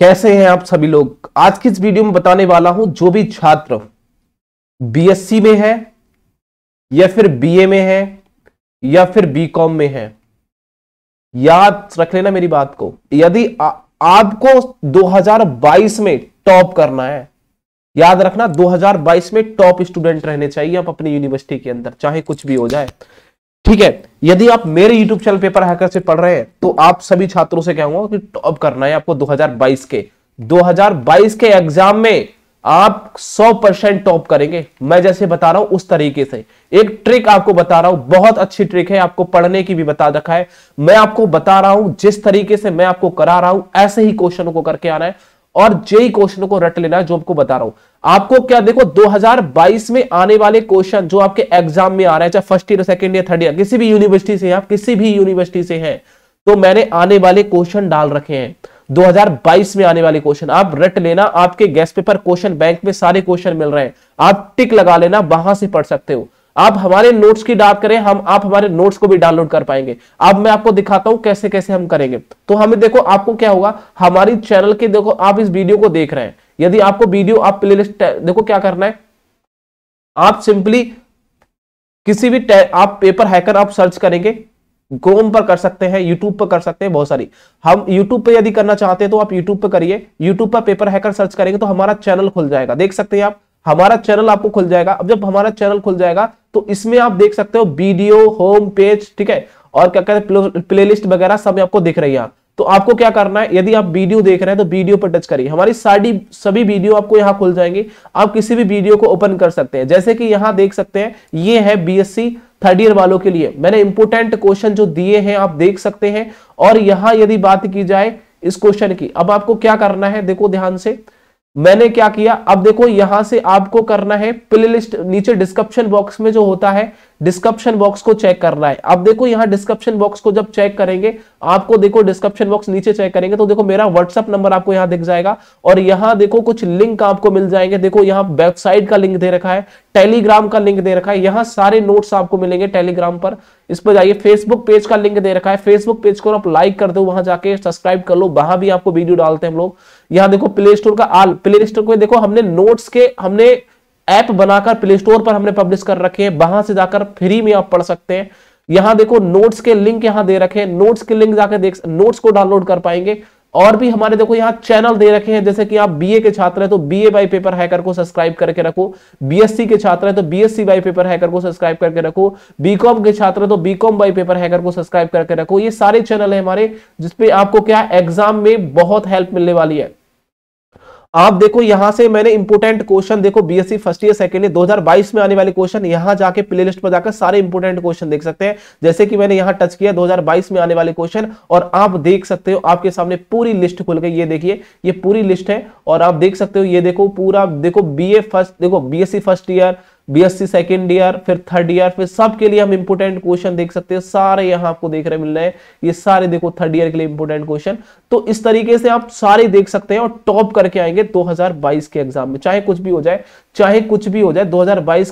कैसे हैं आप सभी लोग आज की इस वीडियो में बताने वाला हूं जो भी छात्र बीएससी में है या फिर बीए में है या फिर बीकॉम में है याद रख लेना मेरी बात को यदि आपको 2022 में टॉप करना है याद रखना 2022 में टॉप स्टूडेंट रहने चाहिए आप अपनी यूनिवर्सिटी के अंदर चाहे कुछ भी हो जाए ठीक है यदि आप मेरे YouTube चैनल पेपर हैकर से पढ़ रहे हैं तो आप सभी छात्रों से कहूंगा कि टॉप करना है आपको 2022 के 2022 के एग्जाम में आप 100 परसेंट टॉप करेंगे मैं जैसे बता रहा हूं उस तरीके से एक ट्रिक आपको बता रहा हूं बहुत अच्छी ट्रिक है आपको पढ़ने की भी बता रखा है मैं आपको बता रहा हूं जिस तरीके से मैं आपको करा रहा हूं ऐसे ही क्वेश्चनों को करके आना है और जेई क्वेश्चनों को रट लेना है जो आपको बता रहा हूं आपको क्या देखो 2022 में आने वाले क्वेश्चन जो आपके एग्जाम में आ रहे हैं चाहे first year second year third year किसी भी यूनिवर्सिटी से आप किसी भी यूनिवर्सिटी से हैं तो मैंने आने वाले क्वेश्चन डाल रखे हैं 2022 में आने वाले क्वेश्चन आप रट लेना आपके गैस पेपर क्वेश्चन बैंक में सारे क्वेश्चन मिल रहे हैं आप टिक लगा लेना वहां से पढ़ सकते हो आप हमारे नोट्स की बात करें हम आप हमारे नोट्स को भी डाउनलोड कर पाएंगे अब मैं आपको दिखाता हूं कैसे कैसे हम करेंगे तो हमें देखो आपको क्या होगा हमारी चैनल के देखो आप इस वीडियो को देख रहे हैं यदि आपको वीडियो आप प्लेलिस्ट देखो क्या करना है आप सिंपली किसी भी आप पेपर हैकर आप सर्च करेंगे क्रोम पर कर सकते हैं यूट्यूब पर कर सकते हैं बहुत सारी हम यूट्यूब पर यदि करना चाहते हैं तो आप यूट्यूब पर करिए यूट्यूब पर पेपर हैकर सर्च करेंगे तो हमारा चैनल खुल जाएगा देख सकते हैं आप हमारा चैनल आपको खुल जाएगा अब जब हमारा चैनल खुल जाएगा तो इसमें आप देख सकते हो वीडियो होम पेज ठीक है और क्या कहते हैं प्ले लिस्ट वगैरह सब आपको दिख रही है तो आपको क्या करना है यदि आप वीडियो देख रहे हैं तो वीडियो पर टच करिए हमारी सारी सभी वीडियो आपको यहाँ खुल जाएंगे आप किसी भी वीडियो को ओपन कर सकते हैं जैसे कि यहाँ देख सकते हैं ये है बीएससी थर्ड ईयर वालों के लिए मैंने इंपोर्टेंट क्वेश्चन जो दिए हैं आप देख सकते हैं और यहाँ यदि बात की जाए इस क्वेश्चन की अब आपको क्या करना है देखो ध्यान से मैंने क्या किया अब देखो यहां से आपको करना है प्लेलिस्ट नीचे डिस्क्रिप्शन बॉक्स में जो होता है डिस्क्रिप्शन बॉक्स को चेक करना है अब देखो यहाँ डिस्क्रिप्शन बॉक्स को जब चेक करेंगे आपको देखो डिस्क्रिप्शन बॉक्स नीचे चेक करेंगे तो देखो मेरा व्हाट्सअप नंबर आपको यहाँ दिख जाएगा और यहाँ देखो कुछ लिंक आपको मिल जाएंगे देखो यहाँ वेबसाइट का लिंक दे रखा है टेलीग्राम का लिंक दे रखा है यहाँ सारे नोट्स आपको मिलेंगे टेलीग्राम पर इस पर जाइए फेसबुक पेज का लिंक दे रखा है फेसबुक पेज को आप लाइक कर दो वहां जाके सब्सक्राइब कर लो वहां भी आपको वीडियो डालते हैं हम लोग यहाँ देखो प्ले स्टोर का प्ले स्टोर को देखो हमने नोट्स के हमने ऐप बनाकर प्ले स्टोर पर हमने पब्लिश कर रखे हैं वहां से जाकर फ्री में आप पढ़ सकते हैं यहां देखो नोट्स के लिंक यहां दे रखे हैं नोट्स के लिंक जाकर देख नोट्स को डाउनलोड कर पाएंगे और भी हमारे देखो यहाँ चैनल दे रखे हैं जैसे कि आप बीए के छात्र हैं तो बीए बाई पेपर हैकर को सब्सक्राइब करके रखो बीएससी के छात्र हैं तो बीएससी बाई पेपर हैकर को सब्सक्राइब करके रखो बीकॉम के छात्र हैं तो बीकॉम बाई पेपर हैकर को सब्सक्राइब करके रखो ये सारे चैनल है हमारे जिसपे आपको क्या एग्जाम में बहुत हेल्प मिलने वाली है आप देखो यहां से मैंने इंपोर्टेंट क्वेश्चन देखो BSc first year second year 2022 में आने वाले क्वेश्चन यहां जाके प्लेलिस्ट पर जाकर सारे इंपोर्टेंट क्वेश्चन देख सकते हैं जैसे कि मैंने यहां टच किया 2022 में आने वाले क्वेश्चन और आप देख सकते हो आपके सामने पूरी लिस्ट खुल गई ये देखिए ये पूरी लिस्ट है और आप देख सकते हो ये देखो पूरा देखो बी फर्स्ट देखो B first year BSc second year फिर थर्ड ईयर फिर सबके लिए हम इंपोर्टेंट क्वेश्चन देख सकते हैं सारे यहां आपको देख रहे मिल रहे हैं ये सारे देखो थर्ड ईयर के लिए इंपोर्टेंट क्वेश्चन तो इस तरीके से आप सारे देख सकते हैं और टॉप करके आएंगे 2022 के एग्जाम में चाहे कुछ भी हो जाए चाहे कुछ भी हो जाए दो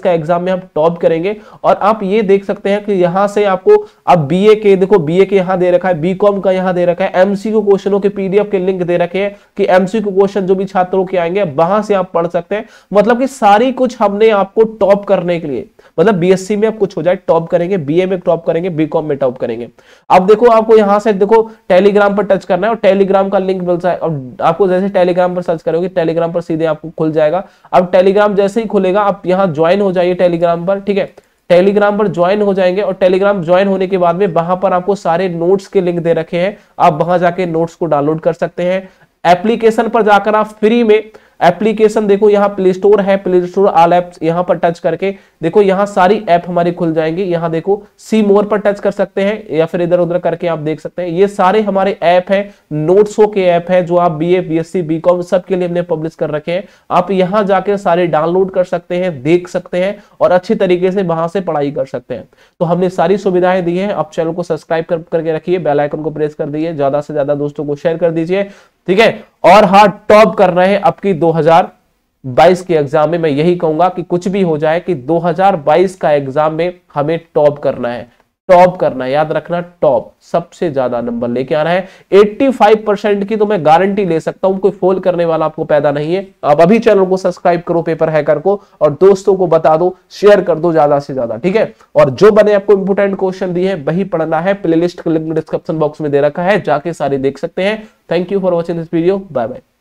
का एग्जाम में हम टॉप करेंगे और आप ये देख सकते हैं कि यहाँ से आपको अब बी के देखो बी के यहाँ दे रखा है बी का यहाँ दे रखा है को क्वेश्चनों के पीडीएफ के लिंक दे रखे हैं कि को क्वेश्चन जो भी छात्रों के आएंगे वहां से आप पढ़ सकते हैं मतलब कि सारी कुछ हमने आपको टॉप करने के लिए मतलब बीएससी में आप कुछ हो जाए टॉप करेंगे बीए में टॉप करेंगे बीकॉम में टॉप करेंगे अब देखो आपको यहां से देखो टेलीग्राम पर टच करना है और टेलीग्राम का लिंक मिलता है अब आपको जैसे टेलीग्राम पर सर्च करोगे टेलीग्राम पर सीधे आपको खुल जाएगा अब टेलीग्राम जैसे ही खुलेगा आप यहाँ ज्वाइन हो जाइए टेलीग्राम पर ठीक है टेलीग्राम पर ज्वाइन हो जाएंगे और टेलीग्राम ज्वाइन होने के बाद में वहां पर आपको सारे नोट्स के लिंक दे रखे हैं आप वहां जाके नोट्स को डाउनलोड कर सकते हैं एप्लीकेशन पर जाकर आप फ्री में एप्लीकेशन देखो यहां प्ले स्टोर है प्ले स्टोर आल एप्स यहां पर टच करके देखो यहाँ सारी ऐप हमारी खुल जाएंगी यहाँ देखो सी मोर पर टच कर सकते हैं या फिर इधर उधर करके आप देख सकते हैं ये सारे हमारे ऐप हैं नोट्सो के ऐप हैं जो आप B A B S C B com सबके लिए हमने पब्लिश कर रखे हैं आप यहाँ जाके सारे डाउनलोड कर सकते हैं देख सकते हैं और अच्छे तरीके से वहां से पढ़ाई कर सकते हैं तो हमने सारी सुविधाएं दी है आप चैनल को सब्सक्राइब कर, करके रखिए बेलाइकन को प्रेस कर दीजिए ज्यादा से ज्यादा दोस्तों को शेयर कर दीजिए ठीक है और हाँ टॉप कर रहे हैं आपकी दो हजार 2022 के एग्जाम में मैं यही कहूंगा कि कुछ भी हो जाए कि 2022 का एग्जाम में हमें टॉप करना है टॉप करना है याद रखना टॉप सबसे ज्यादा नंबर लेके आना है 85 परसेंट की तो मैं गारंटी ले सकता हूं कोई फोल करने वाला आपको पैदा नहीं है आप अभी चैनल को सब्सक्राइब करो पेपर हैकर को और दोस्तों को बता दो शेयर कर दो ज्यादा से ज्यादा ठीक है और जो बने आपको इंपोर्टेंट क्वेश्चन दिए हैं वही पढ़ना है playlist link description box में दे रखा है जाके सारे देख सकते हैं thank you for watching this video bye bye